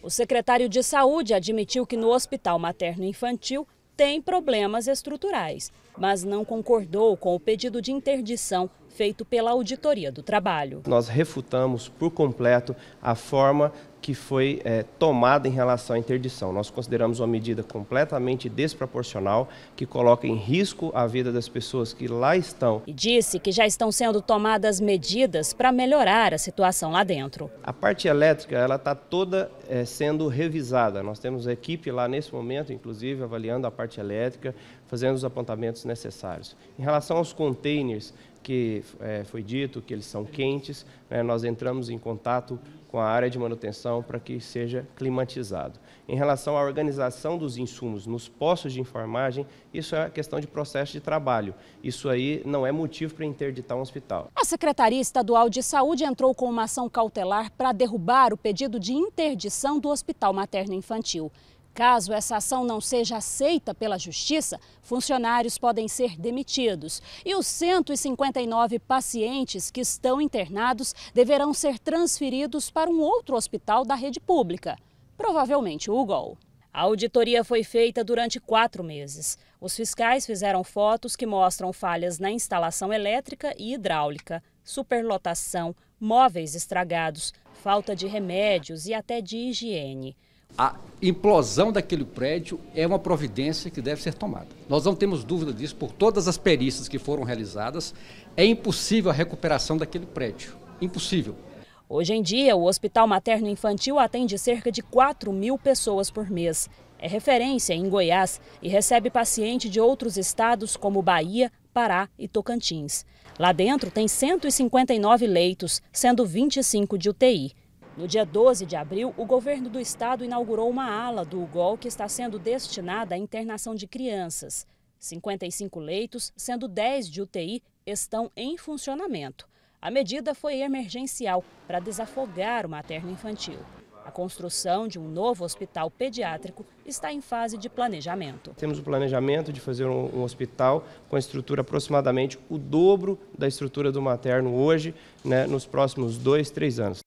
O secretário de Saúde admitiu que no Hospital Materno Infantil tem problemas estruturais, mas não concordou com o pedido de interdição feito pela Auditoria do Trabalho. Nós refutamos por completo a forma que foi é, tomada em relação à interdição. Nós consideramos uma medida completamente desproporcional, que coloca em risco a vida das pessoas que lá estão. E disse que já estão sendo tomadas medidas para melhorar a situação lá dentro. A parte elétrica ela está toda é, sendo revisada. Nós temos a equipe lá nesse momento, inclusive, avaliando a parte elétrica, fazendo os apontamentos necessários. Em relação aos containers, que é, foi dito, que eles são quentes, né, nós entramos em contato com a área de manutenção para que seja climatizado. Em relação à organização dos insumos nos postos de enfermagem, isso é questão de processo de trabalho. Isso aí não é motivo para interditar um hospital. A Secretaria Estadual de Saúde entrou com uma ação cautelar para derrubar o pedido de interdição do Hospital Materno Infantil. Caso essa ação não seja aceita pela Justiça, funcionários podem ser demitidos. E os 159 pacientes que estão internados deverão ser transferidos para um outro hospital da rede pública provavelmente o UGOL. A auditoria foi feita durante quatro meses. Os fiscais fizeram fotos que mostram falhas na instalação elétrica e hidráulica, superlotação, móveis estragados, falta de remédios e até de higiene a implosão daquele prédio é uma providência que deve ser tomada. Nós não temos dúvida disso por todas as perícias que foram realizadas. É impossível a recuperação daquele prédio. Impossível. Hoje em dia, o Hospital Materno Infantil atende cerca de 4 mil pessoas por mês. É referência em Goiás e recebe paciente de outros estados como Bahia, Pará e Tocantins. Lá dentro tem 159 leitos, sendo 25 de UTI. No dia 12 de abril, o governo do estado inaugurou uma ala do UGOL que está sendo destinada à internação de crianças. 55 leitos, sendo 10 de UTI, estão em funcionamento. A medida foi emergencial para desafogar o materno infantil. A construção de um novo hospital pediátrico está em fase de planejamento. Temos o planejamento de fazer um, hospital com a estrutura aproximadamente o dobro da estrutura do materno hoje, né, nos próximos dois, três anos.